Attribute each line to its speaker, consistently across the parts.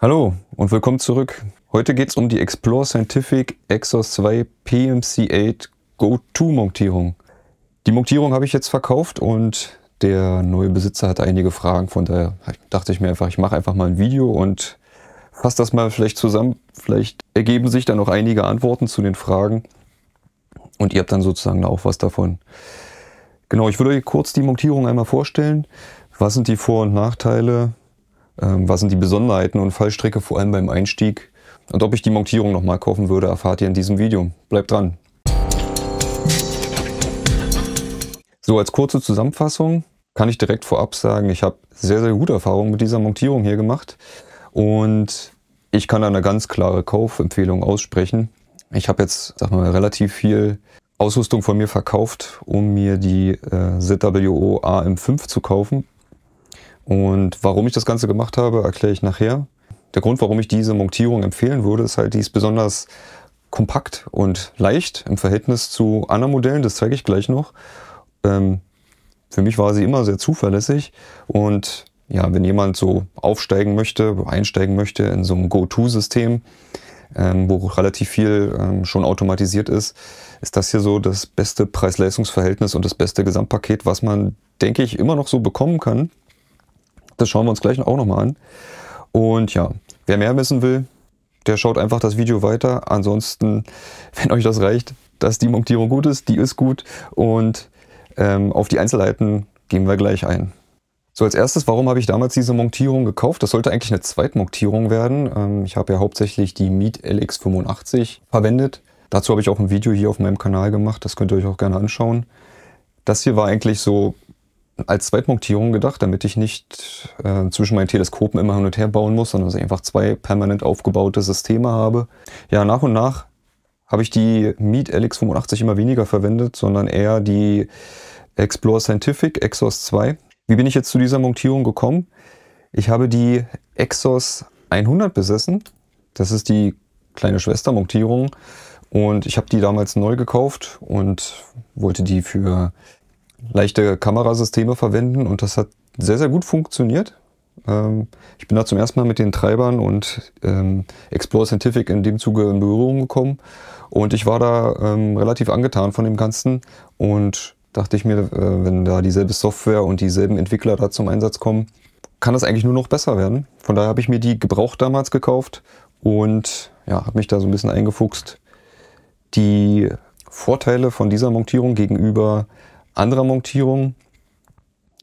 Speaker 1: Hallo und willkommen zurück. Heute geht es um die Explore Scientific Exos 2 PMC8 Go-To-Montierung. Die Montierung habe ich jetzt verkauft und der neue Besitzer hat einige Fragen, von daher dachte ich mir einfach, ich mache einfach mal ein Video und fasse das mal vielleicht zusammen. Vielleicht ergeben sich dann auch einige Antworten zu den Fragen und ihr habt dann sozusagen auch was davon. Genau, ich würde euch kurz die Montierung einmal vorstellen. Was sind die Vor- und Nachteile? Ähm, was sind die Besonderheiten und Fallstricke vor allem beim Einstieg. Und ob ich die Montierung nochmal kaufen würde, erfahrt ihr in diesem Video. Bleibt dran! So, als kurze Zusammenfassung kann ich direkt vorab sagen, ich habe sehr, sehr gute Erfahrungen mit dieser Montierung hier gemacht und ich kann da eine ganz klare Kaufempfehlung aussprechen. Ich habe jetzt, sag mal, relativ viel Ausrüstung von mir verkauft, um mir die äh, ZWO AM5 zu kaufen. Und warum ich das Ganze gemacht habe, erkläre ich nachher. Der Grund, warum ich diese Montierung empfehlen würde, ist halt, die ist besonders kompakt und leicht im Verhältnis zu anderen Modellen. Das zeige ich gleich noch. Ähm, für mich war sie immer sehr zuverlässig und ja, wenn jemand so aufsteigen möchte, einsteigen möchte in so einem Go-To-System, ähm, wo relativ viel ähm, schon automatisiert ist, ist das hier so das beste Preis-Leistungs-Verhältnis und das beste Gesamtpaket, was man, denke ich, immer noch so bekommen kann. Das schauen wir uns gleich auch nochmal an. Und ja, wer mehr wissen will, der schaut einfach das Video weiter. Ansonsten, wenn euch das reicht, dass die Montierung gut ist, die ist gut. Und ähm, auf die Einzelheiten gehen wir gleich ein. So, als erstes, warum habe ich damals diese Montierung gekauft? Das sollte eigentlich eine Zweitmontierung werden. Ähm, ich habe ja hauptsächlich die Miet LX85 verwendet. Dazu habe ich auch ein Video hier auf meinem Kanal gemacht, das könnt ihr euch auch gerne anschauen. Das hier war eigentlich so als Zweitmontierung gedacht, damit ich nicht äh, zwischen meinen Teleskopen immer hin und her bauen muss, sondern dass ich einfach zwei permanent aufgebaute Systeme habe. Ja, nach und nach habe ich die Meet LX85 immer weniger verwendet, sondern eher die Explore Scientific Exos 2. Wie bin ich jetzt zu dieser Montierung gekommen? Ich habe die Exos 100 besessen. Das ist die kleine Schwestermontierung. Und ich habe die damals neu gekauft und wollte die für leichte Kamerasysteme verwenden und das hat sehr, sehr gut funktioniert. Ähm, ich bin da zum ersten Mal mit den Treibern und ähm, Explore Scientific in dem Zuge in Berührung gekommen und ich war da ähm, relativ angetan von dem Ganzen und dachte ich mir, äh, wenn da dieselbe Software und dieselben Entwickler da zum Einsatz kommen, kann das eigentlich nur noch besser werden. Von daher habe ich mir die gebraucht damals gekauft und ja, habe mich da so ein bisschen eingefuchst. Die Vorteile von dieser Montierung gegenüber anderer Montierung.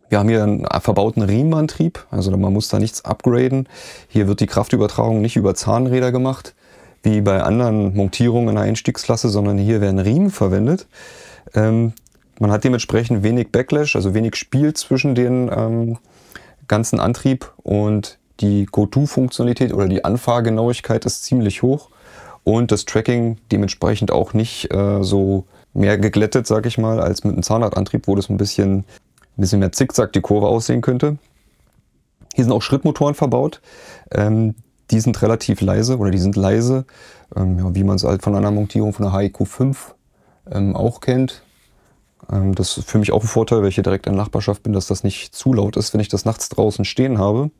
Speaker 1: Wir haben hier einen verbauten Riemenantrieb, also man muss da nichts upgraden. Hier wird die Kraftübertragung nicht über Zahnräder gemacht, wie bei anderen Montierungen in der Einstiegsklasse, sondern hier werden Riemen verwendet. Ähm, man hat dementsprechend wenig Backlash, also wenig Spiel zwischen den ähm, ganzen Antrieb und die Go-To-Funktionalität oder die Anfahrgenauigkeit ist ziemlich hoch und das Tracking dementsprechend auch nicht äh, so mehr geglättet, sag ich mal, als mit einem Zahnradantrieb, wo das ein bisschen, ein bisschen mehr zickzack die Kurve aussehen könnte. Hier sind auch Schrittmotoren verbaut. Ähm, die sind relativ leise oder die sind leise, ähm, ja, wie man es halt von einer Montierung von der HIQ5 ähm, auch kennt. Ähm, das ist für mich auch ein Vorteil, weil ich hier direkt in der Nachbarschaft bin, dass das nicht zu laut ist, wenn ich das nachts draußen stehen habe.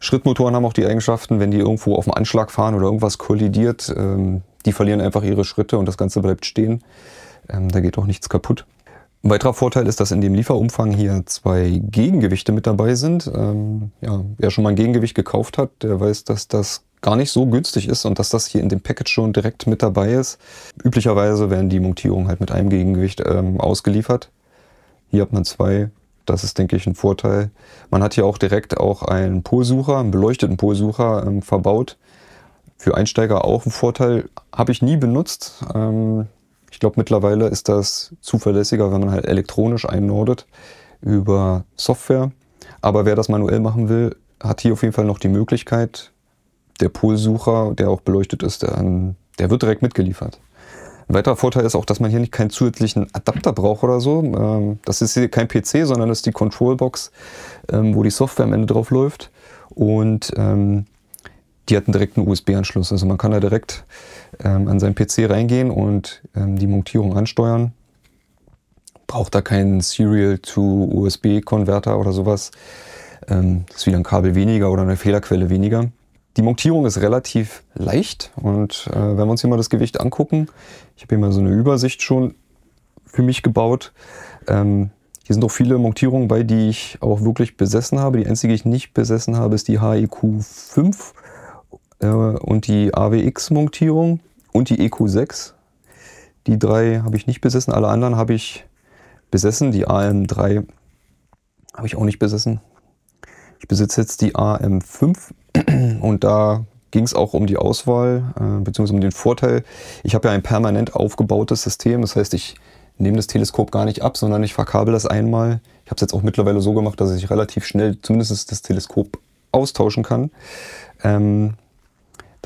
Speaker 1: Schrittmotoren haben auch die Eigenschaften, wenn die irgendwo auf dem Anschlag fahren oder irgendwas kollidiert, ähm, die verlieren einfach ihre Schritte und das Ganze bleibt stehen. Ähm, da geht auch nichts kaputt. Ein weiterer Vorteil ist, dass in dem Lieferumfang hier zwei Gegengewichte mit dabei sind. Ähm, ja, wer schon mal ein Gegengewicht gekauft hat, der weiß, dass das gar nicht so günstig ist und dass das hier in dem Package schon direkt mit dabei ist. Üblicherweise werden die Montierungen halt mit einem Gegengewicht ähm, ausgeliefert. Hier hat man zwei. Das ist, denke ich, ein Vorteil. Man hat hier auch direkt auch einen Polsucher, einen beleuchteten Polsucher ähm, verbaut. Für Einsteiger auch ein Vorteil. Habe ich nie benutzt. Ähm, ich glaube, mittlerweile ist das zuverlässiger, wenn man halt elektronisch einnordet über Software. Aber wer das manuell machen will, hat hier auf jeden Fall noch die Möglichkeit. Der Poolsucher, der auch beleuchtet ist, der, der wird direkt mitgeliefert. Ein weiterer Vorteil ist auch, dass man hier nicht keinen zusätzlichen Adapter braucht oder so. Ähm, das ist hier kein PC, sondern das ist die Controlbox, ähm, wo die Software am Ende drauf läuft. Und ähm, die hatten direkt einen USB-Anschluss. Also man kann da direkt ähm, an seinen PC reingehen und ähm, die Montierung ansteuern. Braucht da keinen Serial-to-USB-Konverter oder sowas. Ähm, ist wieder ein Kabel weniger oder eine Fehlerquelle weniger. Die Montierung ist relativ leicht und äh, wenn wir uns hier mal das Gewicht angucken, ich habe hier mal so eine Übersicht schon für mich gebaut. Ähm, hier sind auch viele Montierungen bei, die ich auch wirklich besessen habe. Die einzige, die ich nicht besessen habe, ist die HEQ 5. Äh, und die AWX-Montierung und die EQ6. Die drei habe ich nicht besessen, alle anderen habe ich besessen. Die AM3 habe ich auch nicht besessen. Ich besitze jetzt die AM5 und da ging es auch um die Auswahl äh, bzw. um den Vorteil. Ich habe ja ein permanent aufgebautes System, das heißt, ich nehme das Teleskop gar nicht ab, sondern ich verkabel das einmal. Ich habe es jetzt auch mittlerweile so gemacht, dass ich relativ schnell zumindest das Teleskop austauschen kann. Ähm,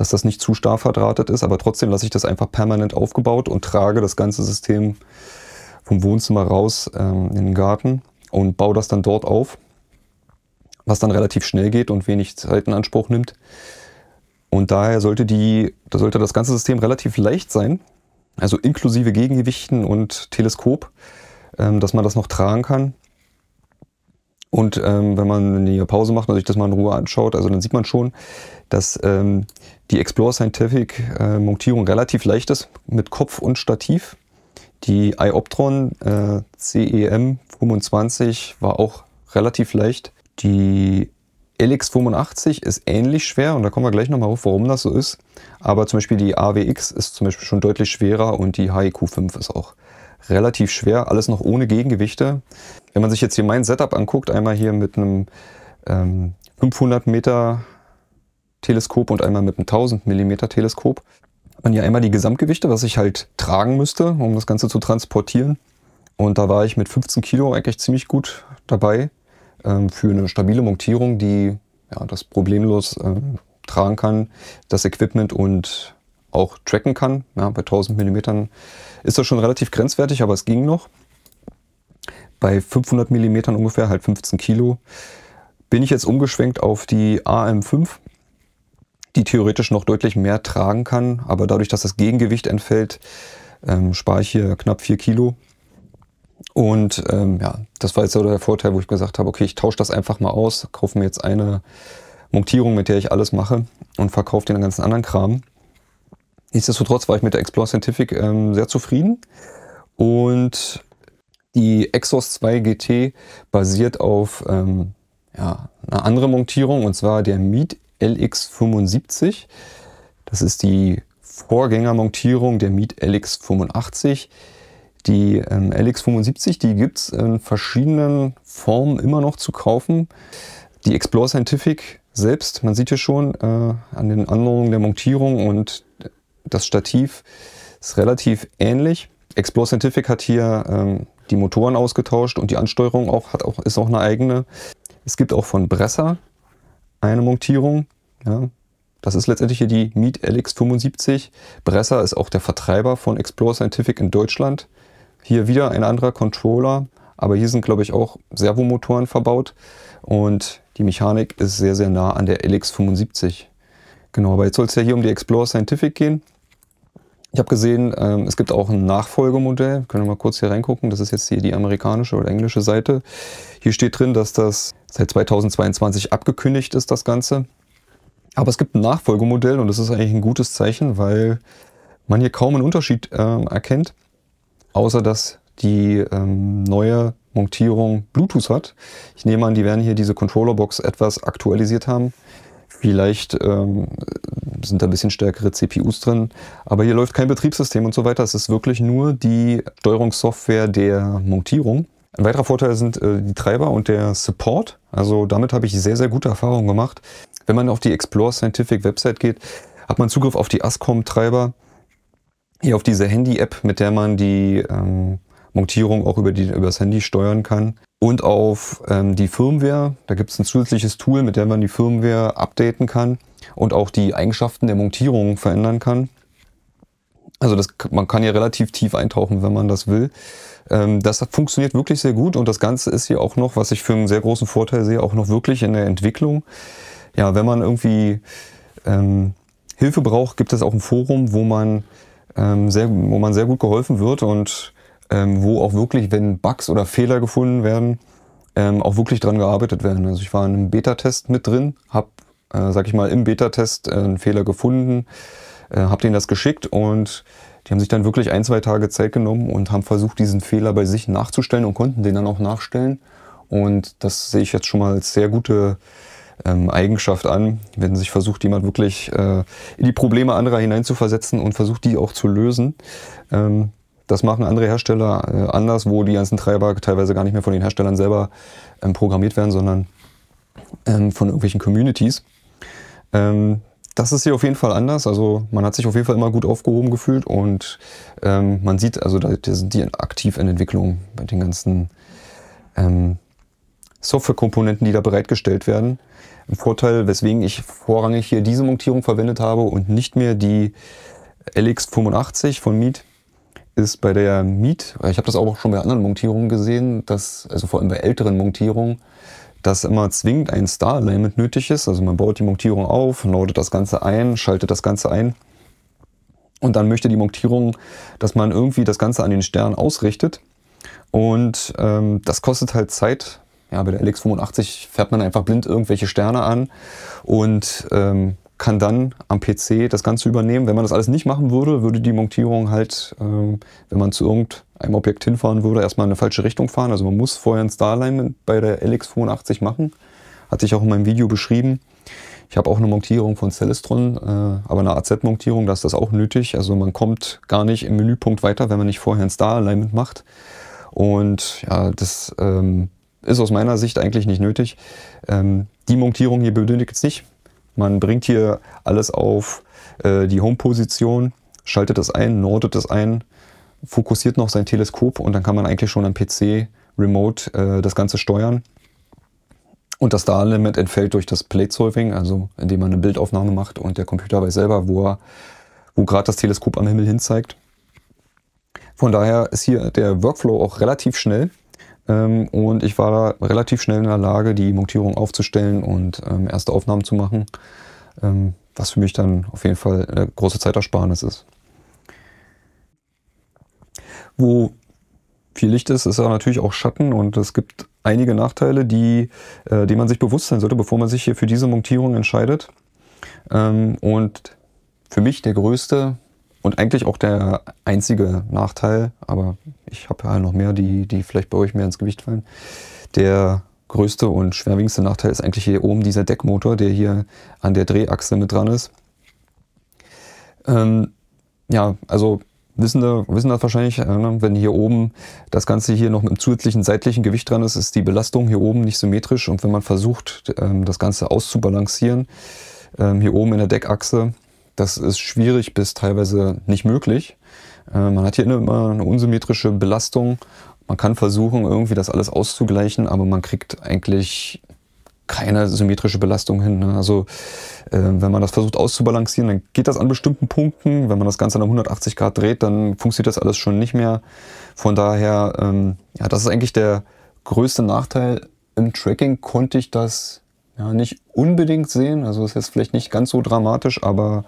Speaker 1: dass das nicht zu starr verdrahtet ist, aber trotzdem lasse ich das einfach permanent aufgebaut und trage das ganze System vom Wohnzimmer raus ähm, in den Garten und baue das dann dort auf, was dann relativ schnell geht und wenig Zeit in Anspruch nimmt. Und daher sollte, die, da sollte das ganze System relativ leicht sein, also inklusive Gegengewichten und Teleskop, ähm, dass man das noch tragen kann. Und ähm, wenn man eine Pause macht und sich das mal in Ruhe anschaut, also dann sieht man schon, dass ähm, die Explore Scientific äh, Montierung relativ leicht ist mit Kopf und Stativ. Die iOptron äh, CEM 25 war auch relativ leicht. Die LX85 ist ähnlich schwer und da kommen wir gleich nochmal auf, warum das so ist. Aber zum Beispiel die AWX ist zum Beispiel schon deutlich schwerer und die HIQ5 e ist auch relativ schwer, alles noch ohne Gegengewichte. Wenn man sich jetzt hier mein Setup anguckt, einmal hier mit einem ähm, 500 Meter Teleskop und einmal mit einem 1000 Millimeter Teleskop, hat man hier einmal die Gesamtgewichte, was ich halt tragen müsste, um das Ganze zu transportieren. Und da war ich mit 15 Kilo eigentlich ziemlich gut dabei ähm, für eine stabile Montierung, die ja, das problemlos ähm, tragen kann, das Equipment und auch tracken kann. Ja, bei 1000 mm ist das schon relativ grenzwertig, aber es ging noch. Bei 500 mm ungefähr, halt 15 Kilo, bin ich jetzt umgeschwenkt auf die AM5, die theoretisch noch deutlich mehr tragen kann. Aber dadurch, dass das Gegengewicht entfällt, ähm, spare ich hier knapp 4 Kilo. Und ähm, ja, das war jetzt so der Vorteil, wo ich gesagt habe, okay, ich tausche das einfach mal aus, kaufe mir jetzt eine Montierung, mit der ich alles mache und verkaufe den ganzen anderen Kram. Nichtsdestotrotz war ich mit der Explore Scientific ähm, sehr zufrieden und die Exos 2 GT basiert auf ähm, ja, einer anderen Montierung und zwar der Meet LX75. Das ist die Vorgängermontierung der Meet LX85. Die ähm, LX75, die gibt es in verschiedenen Formen immer noch zu kaufen. Die Explore Scientific selbst, man sieht hier schon äh, an den Anordnungen der Montierung und das Stativ ist relativ ähnlich. Explore Scientific hat hier ähm, die Motoren ausgetauscht und die Ansteuerung auch, hat auch, ist auch eine eigene. Es gibt auch von Bresser eine Montierung. Ja. Das ist letztendlich hier die Meet LX75. Bresser ist auch der Vertreiber von Explore Scientific in Deutschland. Hier wieder ein anderer Controller, aber hier sind glaube ich auch Servomotoren verbaut und die Mechanik ist sehr, sehr nah an der LX75. Genau, aber jetzt soll es ja hier um die Explore Scientific gehen. Ich habe gesehen, ähm, es gibt auch ein Nachfolgemodell. Können wir mal kurz hier reingucken. Das ist jetzt hier die amerikanische oder englische Seite. Hier steht drin, dass das seit 2022 abgekündigt ist, das Ganze. Aber es gibt ein Nachfolgemodell und das ist eigentlich ein gutes Zeichen, weil man hier kaum einen Unterschied ähm, erkennt, außer dass die ähm, neue Montierung Bluetooth hat. Ich nehme an, die werden hier diese Controllerbox etwas aktualisiert haben. Vielleicht ähm, sind da ein bisschen stärkere CPUs drin, aber hier läuft kein Betriebssystem und so weiter. Es ist wirklich nur die Steuerungssoftware der Montierung. Ein weiterer Vorteil sind äh, die Treiber und der Support. Also damit habe ich sehr, sehr gute Erfahrungen gemacht. Wenn man auf die Explore Scientific Website geht, hat man Zugriff auf die ASCOM-Treiber, hier auf diese Handy-App, mit der man die ähm, Montierung auch über, die, über das Handy steuern kann. Und auf ähm, die Firmware, da gibt es ein zusätzliches Tool, mit dem man die Firmware updaten kann und auch die Eigenschaften der Montierung verändern kann. Also das, man kann ja relativ tief eintauchen, wenn man das will. Ähm, das funktioniert wirklich sehr gut und das Ganze ist hier auch noch, was ich für einen sehr großen Vorteil sehe, auch noch wirklich in der Entwicklung. Ja, wenn man irgendwie ähm, Hilfe braucht, gibt es auch ein Forum, wo man, ähm, sehr, wo man sehr gut geholfen wird und ähm, wo auch wirklich, wenn Bugs oder Fehler gefunden werden, ähm, auch wirklich dran gearbeitet werden. Also ich war in einem Beta-Test mit drin, habe, äh, sag ich mal, im Beta-Test äh, einen Fehler gefunden, äh, habe denen das geschickt und die haben sich dann wirklich ein, zwei Tage Zeit genommen und haben versucht, diesen Fehler bei sich nachzustellen und konnten den dann auch nachstellen. Und das sehe ich jetzt schon mal als sehr gute ähm, Eigenschaft an, wenn sich versucht, jemand wirklich äh, in die Probleme anderer hineinzuversetzen und versucht, die auch zu lösen. Ähm, das machen andere Hersteller äh, anders, wo die ganzen Treiber teilweise gar nicht mehr von den Herstellern selber ähm, programmiert werden, sondern ähm, von irgendwelchen Communities. Ähm, das ist hier auf jeden Fall anders. Also man hat sich auf jeden Fall immer gut aufgehoben gefühlt und man sieht, also da, sind die aktiv in Entwicklung bei den ganzen Softwarekomponenten, die da bereitgestellt werden. Ein Vorteil, weswegen ich vorrangig hier diese Montierung verwendet habe und nicht mehr die LX85 von Miet, ist bei der Miet, ich habe das auch schon bei anderen Montierungen gesehen, dass, also vor allem bei älteren Montierungen, dass immer zwingend ein Star Alignment nötig ist. Also man baut die Montierung auf, loadet das Ganze ein, schaltet das Ganze ein. Und dann möchte die Montierung, dass man irgendwie das Ganze an den Stern ausrichtet. Und ähm, das kostet halt Zeit. Ja, bei der LX85 fährt man einfach blind irgendwelche Sterne an und ähm, kann dann am PC das Ganze übernehmen. Wenn man das alles nicht machen würde, würde die Montierung halt, ähm, wenn man zu irgendeinem Objekt hinfahren würde, erstmal in eine falsche Richtung fahren. Also man muss vorher ein Starline bei der LX85 machen. Hatte ich auch in meinem Video beschrieben. Ich habe auch eine Montierung von Celestron, äh, aber eine AZ-Montierung, da ist das auch nötig. Also man kommt gar nicht im Menüpunkt weiter, wenn man nicht vorher ein Star Alignment macht. Und ja, das ähm, ist aus meiner Sicht eigentlich nicht nötig. Ähm, die Montierung hier benötigt es nicht. Man bringt hier alles auf äh, die Home-Position, schaltet das ein, nordet das ein, fokussiert noch sein Teleskop und dann kann man eigentlich schon am PC remote äh, das Ganze steuern. Und das Star-Limit entfällt durch das Plate Solving, also indem man eine Bildaufnahme macht und der Computer weiß selber, wo, wo gerade das Teleskop am Himmel hinzeigt. Von daher ist hier der Workflow auch relativ schnell. Ähm, und ich war da relativ schnell in der Lage, die Montierung aufzustellen und ähm, erste Aufnahmen zu machen, ähm, was für mich dann auf jeden Fall eine große Zeitersparnis ist. Wo viel Licht ist, ist ja natürlich auch Schatten und es gibt einige Nachteile, die, äh, denen man sich bewusst sein sollte, bevor man sich hier für diese Montierung entscheidet. und für mich der größte und eigentlich auch der einzige Nachteil, aber ich habe ja noch mehr, die, die vielleicht bei euch mehr ins Gewicht fallen. Der größte und schwerwiegendste Nachteil ist eigentlich hier oben dieser Deckmotor, der hier an der Drehachse mit dran ist. Ähm, ja, also wissen, wissen das wahrscheinlich, äh, ne, wenn hier oben das Ganze hier noch mit einem zusätzlichen seitlichen Gewicht dran ist, ist die Belastung hier oben nicht symmetrisch. Und wenn man versucht, ähm, das Ganze auszubalancieren, ähm, hier oben in der Deckachse, das ist schwierig bis teilweise nicht möglich. Äh, man hat hier immer eine unsymmetrische Belastung. Man kann versuchen, irgendwie das alles auszugleichen, aber man kriegt eigentlich keine symmetrische Belastung hin. Ne? Also äh, wenn man das versucht auszubalancieren, dann geht das an bestimmten Punkten. Wenn man das Ganze an 180 Grad dreht, dann funktioniert das alles schon nicht mehr. Von daher, ähm, ja, das ist eigentlich der größte Nachteil. Im Tracking konnte ich das ja, nicht unbedingt sehen. Also ist jetzt vielleicht nicht ganz so dramatisch, aber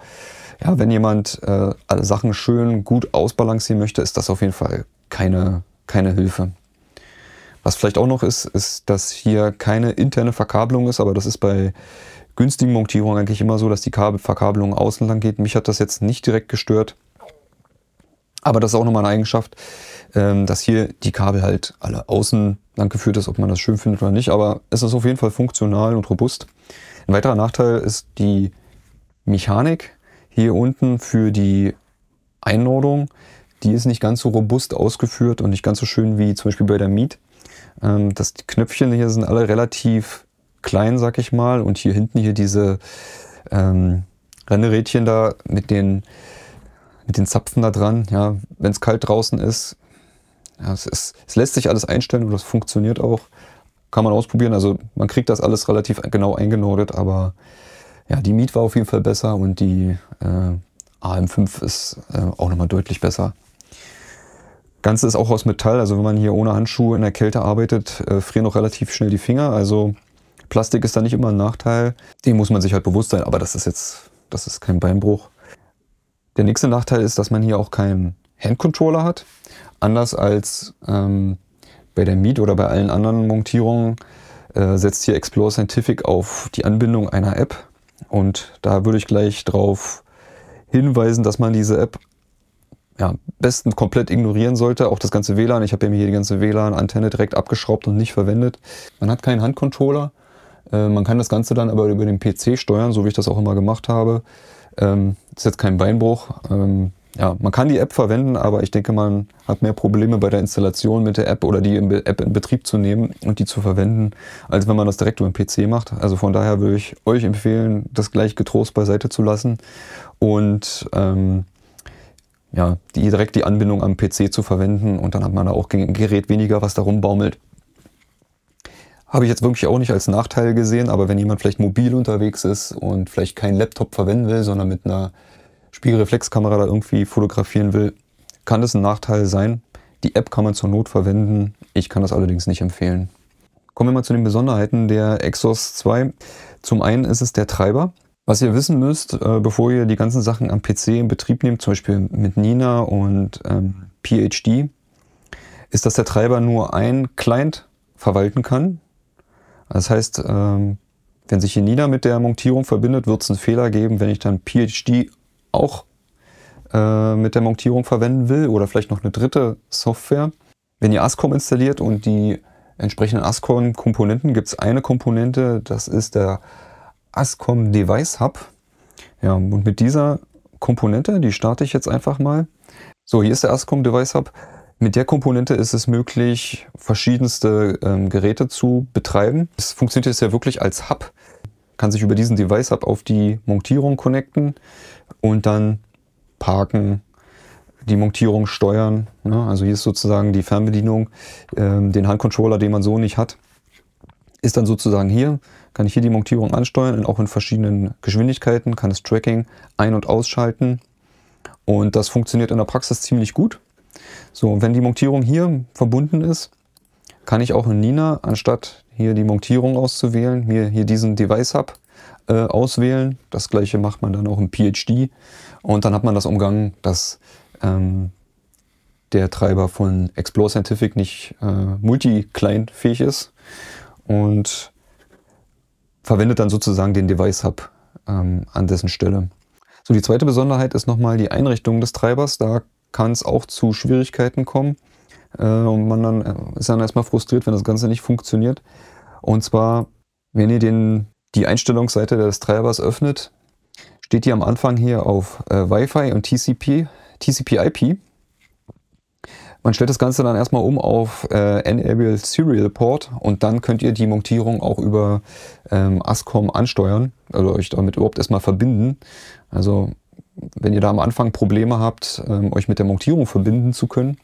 Speaker 1: ja, wenn jemand äh, alle Sachen schön gut ausbalancieren möchte, ist das auf jeden Fall keine, keine Hilfe. Was vielleicht auch noch ist, ist, dass hier keine interne Verkabelung ist, aber das ist bei günstigen Montierungen eigentlich immer so, dass die Kabel Verkabelung außen lang geht. Mich hat das jetzt nicht direkt gestört. Aber das ist auch nochmal eine Eigenschaft, ähm, dass hier die Kabel halt alle außen dann angeführt ist, ob man das schön findet oder nicht, aber es ist auf jeden Fall funktional und robust. Ein weiterer Nachteil ist die Mechanik hier unten für die Einordnung. Die ist nicht ganz so robust ausgeführt und nicht ganz so schön wie zum Beispiel bei der Miet. Ähm, das Knöpfchen hier sind alle relativ klein, sag ich mal. Und hier hinten hier diese ähm, Rennerädchen da mit den, mit den Zapfen da dran. Ja, wenn es kalt draußen ist, ja, es, ist, es lässt sich alles einstellen und das funktioniert auch. Kann man ausprobieren. Also man kriegt das alles relativ genau eingenordet, aber ja, die Miet war auf jeden Fall besser und die äh, AM5 ist äh, auch nochmal deutlich besser. Ganze ist auch aus Metall, also wenn man hier ohne Handschuhe in der Kälte arbeitet, äh, frieren auch relativ schnell die Finger. Also Plastik ist da nicht immer ein Nachteil. Dem muss man sich halt bewusst sein, aber das ist jetzt, das ist kein Beinbruch. Der nächste Nachteil ist, dass man hier auch kein Handcontroller hat. Anders als ähm, bei der Meet oder bei allen anderen Montierungen äh, setzt hier Explore Scientific auf die Anbindung einer App. Und da würde ich gleich darauf hinweisen, dass man diese App ja, besten komplett ignorieren sollte. Auch das ganze WLAN. Ich habe eben hier die ganze WLAN-Antenne direkt abgeschraubt und nicht verwendet. Man hat keinen Handcontroller. Äh, man kann das Ganze dann aber über den PC steuern, so wie ich das auch immer gemacht habe. Ähm, ist jetzt kein Beinbruch. Ähm, ja, man kann die App verwenden, aber ich denke, man hat mehr Probleme bei der Installation mit der App oder die App in Betrieb zu nehmen und die zu verwenden, als wenn man das direkt über den PC macht. Also von daher würde ich euch empfehlen, das gleich getrost beiseite zu lassen und ähm, ja, die, direkt die Anbindung am PC zu verwenden und dann hat man da auch ein Gerät weniger, was da rumbaumelt. Habe ich jetzt wirklich auch nicht als Nachteil gesehen, aber wenn jemand vielleicht mobil unterwegs ist und vielleicht keinen Laptop verwenden will, sondern mit einer Spiegelreflexkamera da irgendwie fotografieren will, kann das ein Nachteil sein. Die App kann man zur Not verwenden, ich kann das allerdings nicht empfehlen. Kommen wir mal zu den Besonderheiten der Exos 2. Zum einen ist es der Treiber. Was ihr wissen müsst, äh, bevor ihr die ganzen Sachen am PC in Betrieb nehmt, zum Beispiel mit Nina und ähm, PhD, ist, dass der Treiber nur ein Client verwalten kann. Das heißt, ähm, wenn sich hier Nina mit der Montierung verbindet, wird es einen Fehler geben, wenn ich dann PhD auch äh, mit der Montierung verwenden will oder vielleicht noch eine dritte Software. Wenn ihr ASCOM installiert und die entsprechenden ASCOM-Komponenten gibt es eine Komponente, das ist der ASCOM Device Hub. Ja, und mit dieser Komponente, die starte ich jetzt einfach mal. So, hier ist der ASCOM Device Hub. Mit der Komponente ist es möglich, verschiedenste ähm, Geräte zu betreiben. Es funktioniert jetzt ja wirklich als Hub. Kann sich über diesen Device Hub auf die Montierung connecten und dann parken, die Montierung steuern. Ne? Also hier ist sozusagen die Fernbedienung, ähm, den Handcontroller, den man so nicht hat, ist dann sozusagen hier. Kann ich hier die Montierung ansteuern und auch in verschiedenen Geschwindigkeiten, kann das Tracking ein- und ausschalten. Und das funktioniert in der Praxis ziemlich gut. So, und wenn die Montierung hier verbunden ist, kann ich auch in Nina, anstatt hier die Montierung auszuwählen, mir hier diesen Device Hub äh, auswählen. Das gleiche macht man dann auch im PhD. Und dann hat man das umgangen, dass ähm, der Treiber von Explore Scientific nicht äh, multi-client-fähig ist und verwendet dann sozusagen den Device Hub ähm, an dessen Stelle. So, die zweite Besonderheit ist nochmal die Einrichtung des Treibers. Da kann es auch zu Schwierigkeiten kommen äh, und man dann, äh, ist dann erstmal frustriert, wenn das Ganze nicht funktioniert. Und zwar, wenn ihr den die Einstellungsseite des Treibers öffnet, steht die am Anfang hier auf äh, Wi-Fi und TCP, TCP/IP. Man stellt das Ganze dann erstmal um auf äh, Enable Serial Port und dann könnt ihr die Montierung auch über ähm, ASCOM ansteuern, also euch damit überhaupt erstmal verbinden. Also wenn ihr da am Anfang Probleme habt, ähm, euch mit der Montierung verbinden zu können,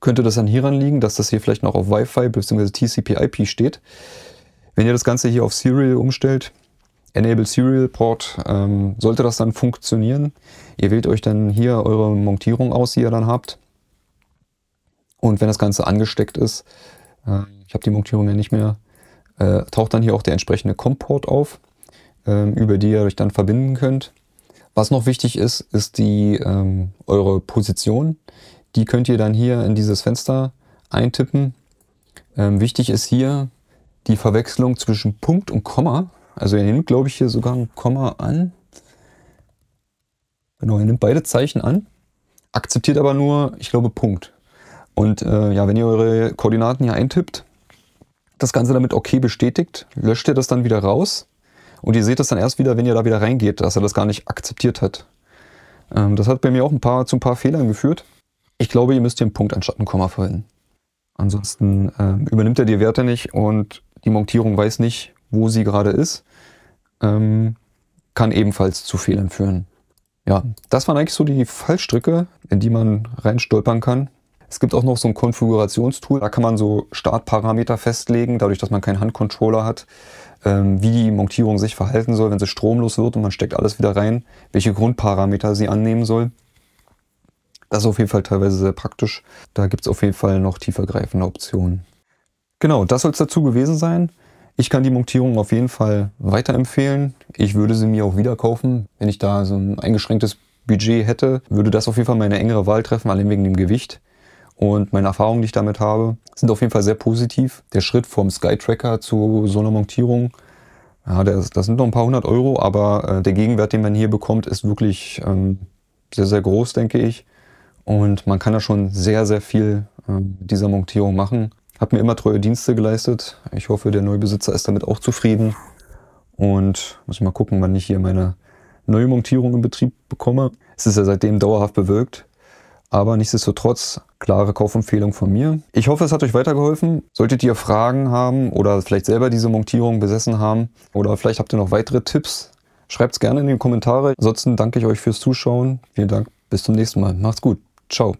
Speaker 1: könnte das dann hieran liegen, dass das hier vielleicht noch auf Wi-Fi bzw. TCP/IP steht. Wenn ihr das Ganze hier auf Serial umstellt, Enable Serial Port, ähm, sollte das dann funktionieren. Ihr wählt euch dann hier eure Montierung aus, die ihr dann habt. Und wenn das Ganze angesteckt ist, äh, ich habe die Montierung ja nicht mehr, äh, taucht dann hier auch der entsprechende COM-Port auf, äh, über die ihr euch dann verbinden könnt. Was noch wichtig ist, ist die ähm, eure Position. Die könnt ihr dann hier in dieses Fenster eintippen. Ähm, wichtig ist hier, die Verwechslung zwischen Punkt und Komma. Also er nimmt, glaube ich, hier sogar ein Komma an. Genau, er nimmt beide Zeichen an, akzeptiert aber nur, ich glaube, Punkt. Und äh, ja, wenn ihr eure Koordinaten hier eintippt, das Ganze damit OK bestätigt, löscht ihr das dann wieder raus. Und ihr seht das dann erst wieder, wenn ihr da wieder reingeht, dass er das gar nicht akzeptiert hat. Ähm, das hat bei mir auch ein paar, zu ein paar Fehlern geführt. Ich glaube, ihr müsst hier einen Punkt anstatt ein Komma verwenden. Ansonsten äh, übernimmt er die Werte nicht und die Montierung weiß nicht, wo sie gerade ist, ähm, kann ebenfalls zu Fehlern führen. Ja, das waren eigentlich so die Fallstricke, in die man reinstolpern kann. Es gibt auch noch so ein Konfigurationstool, da kann man so Startparameter festlegen, dadurch, dass man keinen Handcontroller hat, ähm, wie die Montierung sich verhalten soll, wenn sie stromlos wird und man steckt alles wieder rein, welche Grundparameter sie annehmen soll. Das ist auf jeden Fall teilweise sehr praktisch. Da gibt es auf jeden Fall noch tiefergreifende Optionen. Genau, das soll es dazu gewesen sein. Ich kann die Montierung auf jeden Fall weiterempfehlen. Ich würde sie mir auch wieder kaufen, wenn ich da so ein eingeschränktes Budget hätte, würde das auf jeden Fall meine engere Wahl treffen, allein wegen dem Gewicht. Und meine Erfahrungen, die ich damit habe, sind auf jeden Fall sehr positiv. Der Schritt vom Skytracker zu so einer Montierung, ja, das, das sind noch ein paar hundert Euro, aber äh, der Gegenwert, den man hier bekommt, ist wirklich ähm, sehr, sehr groß, denke ich. Und man kann da schon sehr, sehr viel äh, dieser Montierung machen. Hat mir immer treue Dienste geleistet. Ich hoffe, der Neubesitzer ist damit auch zufrieden. Und muss ich mal gucken, wann ich hier meine neue Montierung in Betrieb bekomme. Es ist ja seitdem dauerhaft bewölkt. Aber nichtsdestotrotz, klare Kaufempfehlung von mir. Ich hoffe, es hat euch weitergeholfen. Solltet ihr Fragen haben oder vielleicht selber diese Montierung besessen haben oder vielleicht habt ihr noch weitere Tipps, schreibt es gerne in die Kommentare. Ansonsten danke ich euch fürs Zuschauen. Vielen Dank. Bis zum nächsten Mal. Macht's gut. Ciao.